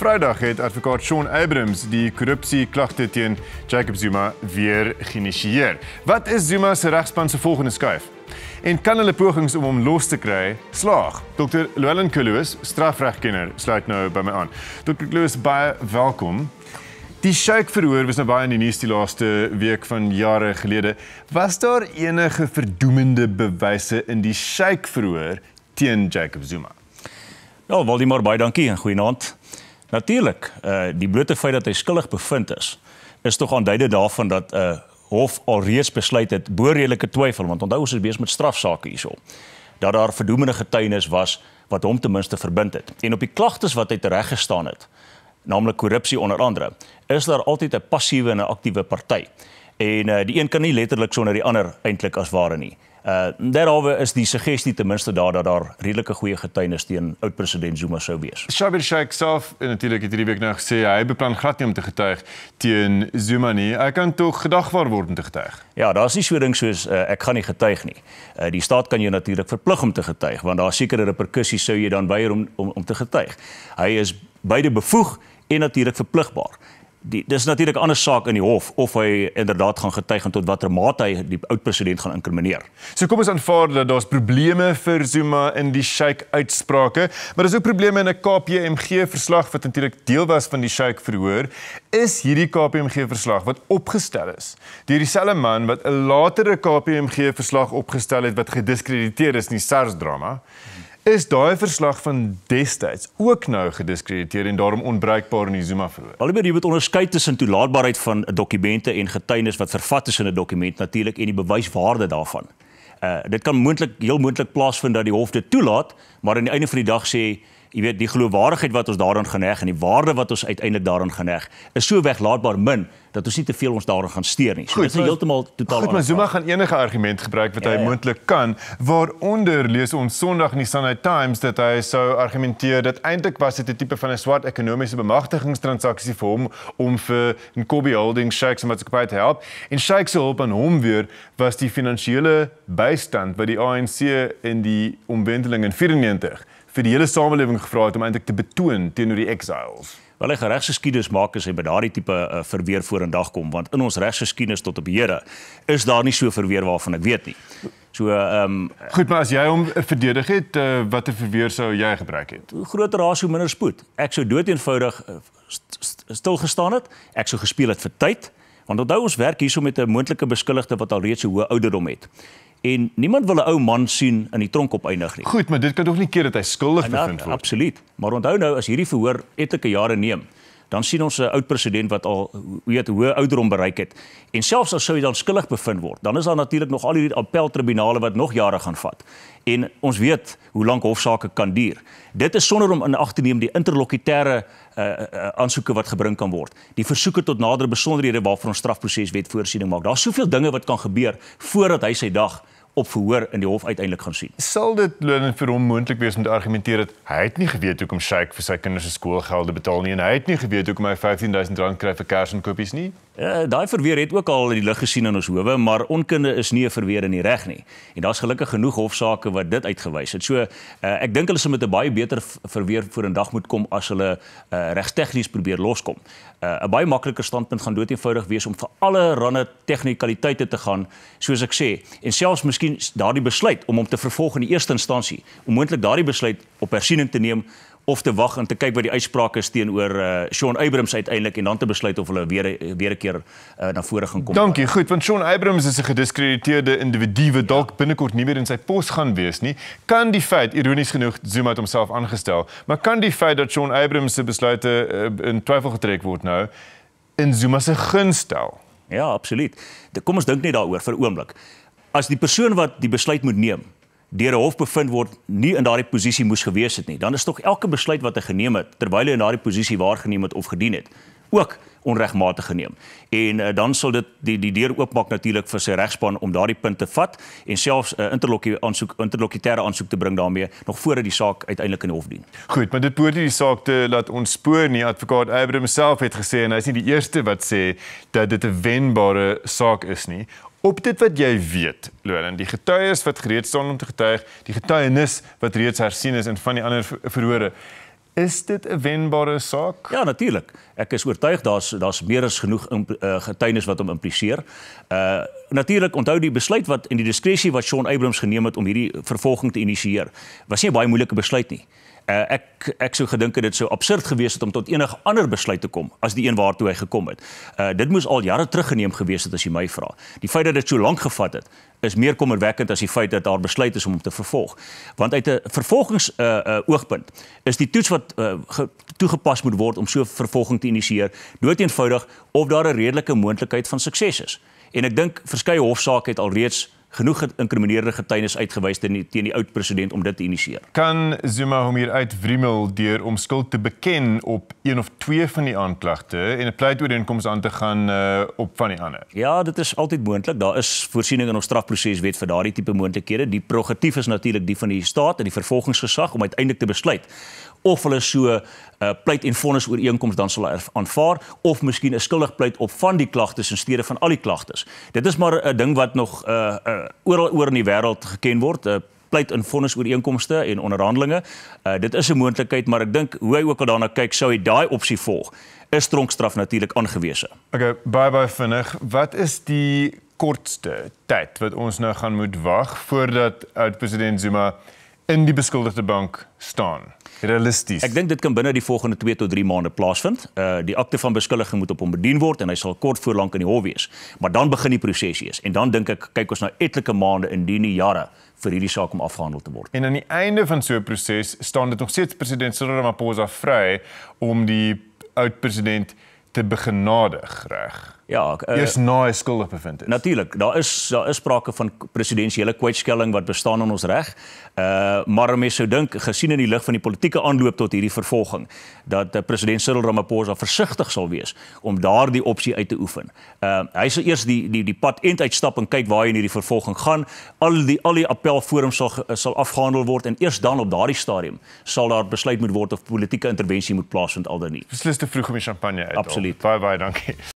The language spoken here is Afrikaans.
Vrydag het advokaat Shaun Abrams die korrupsieklagte teen Jacob Zuma weer geïnisieer. Wat is Zuma se regspan se volgende skuif? En kan hulle pogings om hom los te kry slaag? Dr. Lwelen Kloos, strafregkenner, sluit nou by my aan. Dr. Kloos, baie welkom. Die skeikverhoor was nou baie in die nuus die laaste week van jare gelede. Was daar enige verdoemende bewyse in die skeikverhoor teen Jacob Zuma? Ja, Waldimar, baie dankie en goeienaand. Natuurlik, uh die blote feit dat hy skuldig bevind is, is tog aanduidend daarvan dat uh hof alreeds besluit het bo redelike twyfel, want onthou ons is besig met strafsaake hierso. Dat daar verdoemende getuienis was wat hom ten minste verbind het. En op die klagtes wat hy tereg gestaan het, naamlik korrupsie onder andere, is daar altyd 'n passiewe en 'n aktiewe party. En uh die een kan nie letterlik sonder die ander eintlik as ware nie. Uh daarover is die suggestie ten minste daar dat daar redelike goeie getuienis teen oud-president Zuma sou wees. Shabir Sheikh self en natuurlik het hierdie week nou gesê hy beplan glad nie om te getuig teen Zuma nie. Hy kan tog gedagvaar word om te getuig. Ja, daar's nie so ding soos uh, ek gaan nie getuig nie. Uh die staat kan jou natuurlik verplig om te getuig want daar sekerre reperkusies sou jy dan weier om om om te getuig. Hy is beide bevoeg en natuurlik verpligbaar die dis natuurlik 'n ander saak in die hof of hy inderdaad gaan getuig en tot watter mate hy die oud president gaan inkrimineer. So kom ons aanvaar dat daar's probleme vir Zuma in die Sheikh uitsprake, maar daar's ook probleme in 'n KPMG verslag wat natuurlik deel was van die Sheikh verhoor. Is hierdie KPMG verslag wat opgestel is deur dieselfde man wat 'n latere KPMG verslag opgestel het wat gediskrediteer is in die SARS drama? Hmm is daai verslag van destyds ook nou gediskrediteer en daarom onbruikbaar in die Zuma verhoor. Albeer jy moet onderskei tussen toelaatbaarheid van dokumente en getuienis wat vervat is in 'n dokument natuurlik en die bewyswaarde daarvan. Uh dit kan moontlik heel moontlik plaasvind dat die hof dit toelaat, maar aan die einde van die dag sê jy weet die geloofwaardigheid wat ons daarin geneg en die waarde wat ons uiteindelik daarin geneg is so weglaatbaar min dat ons nie te veel ons daarin gaan steur nie. So, dit is heeltemal totaal. Goed, maar Zuma gaan enige argument gebruik wat ja, hy ja. moontlik kan. Waaronder lees ons Sondag in die Sunday Times dat hy sou argumenteer dat eintlik was dit 'n tipe van 'n swart ekonomiese bemagtigingstransaksie vir hom om vir 'n Kobe Holdings Shakes om te help. En Shakes hulp aan hom weer was die finansiële bystand wat die ANC in die omwenteling in 94 vir die hele samelewing gevra het om eintlik te betoon teenoor die exiles. Wel, ek regsgeskiedenis maak as hy by daardie tipe uh, verweer vorendag kom want in ons regsgeskiedenis tot op hede is daar nie so verweer waarvan ek weet nie. So, ehm um, Goed, maar as jy hom verdedig het, uh, watter verweer sou jy gebruik het? Groter rasio minder spoed. Ek sou doeteenvoudig eh, stil gestaan het. Ek sou gespeel het vir tyd want onthou ons werk hierso met 'n moontlike beskuldigde wat alreeds 'n hoë ouderdom het en niemand wil 'n ou man sien in die tronk opeindig nie. Goed, maar dit kan tog nie keer dat hy skuldig bevind word. Absoluut. Maar onthou nou as hierdie verhoor etlike jare neem, dan sien ons 'n oud president wat al weet hoe ouderdom bereik het en selfs al sou hy dan skuldig bevind word, dan is daar natuurlik nog al hierdie appeltribunale wat nog jare gaan vat. En ons weet hoe lank hofsaake kan duur. Dit is sonder om in ag te neem die interlokutêre eh, eh, eh, aansoeke uh, uh, wat gebring kan word. Die versoeke tot nader besonderhede waarvoor ons strafproseswet voorsiening maak. Daar's soveel dinge wat kan gebeur voordat hy sy dag op verhoor in die hof uiteindelik gaan sien. Sal dit Lenin vir hom moontlik wees om te argumenteer dat hy het nie geweet hoekom Sheikh vir sy kinders se skoolgelde betaal nie en hy het nie geweet hoekom hy 15000 rand kry vir kers en koppies nie? Uh, daai verweer het ook al in die lig gesien in ons howe, maar onkunde is nie 'n verweer in die reg nie. En daar's gelukkig genoeg hofsaake wat dit uitgewys het. So uh, ek dink hulle sal met 'n baie beter verweer voor in dag moet kom as hulle uh, regstegnies probeer loskom. 'n uh, Baie makliker standpunt gaan doeteenvoudig wees om vir alle ronde teknikaliteite te gaan, soos ek sê, en selfs miskien daardie besluit om hom te vervolg in die eerste instansie, om moontlik daardie besluit op hersiening te neem of te wag en te kyk wat die uitspraak is teenoor uh, eh, Sean Abrams uiteindelik en dan te besluit of hulle weer weer 'n keer uh, na vore gaan kom. Dankie, goed, want Sean Abrams is 'n gediskrediteerde individu wat ja. dalk binnekort nie meer in sy pos gaan wees nie. Kan die feit ironies genoeg Zuma homself aangestel, maar kan die feit dat Sean Abrams se besluite uh, in twyfel getrek word nou in Zuma se gunstel? Ja, absoluut. Kom ons dink net daaroor vir 'n oomblik as die persoon wat die besluit moet neem deur 'n hof bevind word nie in daardie posisie moes gewees het nie, dan is tog elke besluit wat hy geneem het terwyl hy in daardie posisie waargeneem het of gedien het, ook onregmatig geneem. En uh, dan sal dit die die deur oopmaak natuurlik vir sy regspan om daardie punte vat en selfs 'n uh, eh, interlokkie aansoek interlokitêre aansoek te bring daarmee nog voordat die saak uiteindelik in hof dien. Goed, maar dit behoort nie die saak te laat ontspoor nie. Advokaat Abraham self het gesê en hy is nie die eerste wat sê dat dit 'n wenbare saak is nie. Op dit wat jy weet, Lorin, die getuies wat gereed staan om te getuig, die getuienis wat reeds hersien is in van die ander verhore, Is dit 'n wenbare saak? Ja, natuurlik. Ek is oortuig daar's daar's meer as genoeg eh, getuienis wat hom impliseer. Uh eh, natuurlik onthou die besluit wat en die diskresie wat Sean Abrams geneem het om hierdie vervolging te initieer. Was nie 'n baie moeilike besluit nie uh, ek ek sou gedink dit sou absurd gewees het om tot enige ander besluit te kom as die een waartoe hy gekom het. Uh dit moes al jare teruggeneem gewees het as jy my vra. Die feit dat dit so lank gevat het is meer kommerwekkend as die feit dat haar besluit is om hom te vervolg. Want uit 'n vervolgings uh uh oogpunt is die toets wat uh toegepas moet word om so 'n vervolging te initieer, doeteenoudig of daar 'n redelike moontlikheid van sukses is. En ek dink verskeie hofsaake het al reeds genoeg geïnkrimineerde getuienis uitgewys teen die, die oud-president om dit te initieer. Kan Zuma hom hier uitwrimmel deur om skuld te beken op een of twee van die aanklagte en 'n pleitooreenkoms aan te gaan uh, op van die ander. Ja, dit is altyd moontlik. Daar is voorsiening in ons strafproseswet vir daardie tipe moontlikhede. Die progatief is natuurlik die van die staat en die vervolgingsgesag om uiteindelik te besluit of hulle so 'n uh, eh, pleit en vonnis ooreenkoms dan sal aanvaar of miskien 'n skuldig pleit op van die klagtes in steede van al die klagtes. Dit is maar 'n ding wat nog uh, uh, oral oor in die wêreld geken word. Uh, pleit in vonnis ooreenkomste en onderhandelinge. Uh dit is 'n moontlikheid, maar ek dink hoe hy ook al daarna kyk, sou hy daai opsie volg. Is tronkstraf natuurlik aangewese. Okay, bye bye vinnig. Wat is die kortste tyd wat ons nou gaan moet wag voordat oud president Zuma in die beskuldigde bank staan. Realisties. Ek dink dit kan binne die volgende 2 tot 3 maande plaasvind. Uh die akte van beskuldiging moet op hom bedien word en hy sal kort voor lank in die hof wees. Maar dan begin die prosesies en dan dink ek kyk ons na etlike maande indien nie jare vir hierdie saak om afgehandel te word. En aan die einde van so 'n proses staan dit nog steeds president Cyril Ramaphosa vry om die oud president te begenadig, reg? Ja, eers eh, uh, na hy skuldig bevind is. Natuurlik, daar is daar is sprake van presidensiële kwetskelling wat bestaan in ons reg. Uh maar mense sou dink gesien in die lig van die politieke aanloop tot hierdie vervolging dat uh, president Cyril Ramaphosa versigtig sal wees om daardie opsie uit te oefen. Uh hy sal eers die die die pad end uitstap en kyk waar hy in hierdie vervolging gaan. Al die al die appelforums sal sal afgehandel word en eers dan op daardie stadium sal daar besluit moet word of politieke intervensie moet plaasvind al dan nie. Beslis te vroeg om die champagne uit. Absoluut. Bye bye, dankie.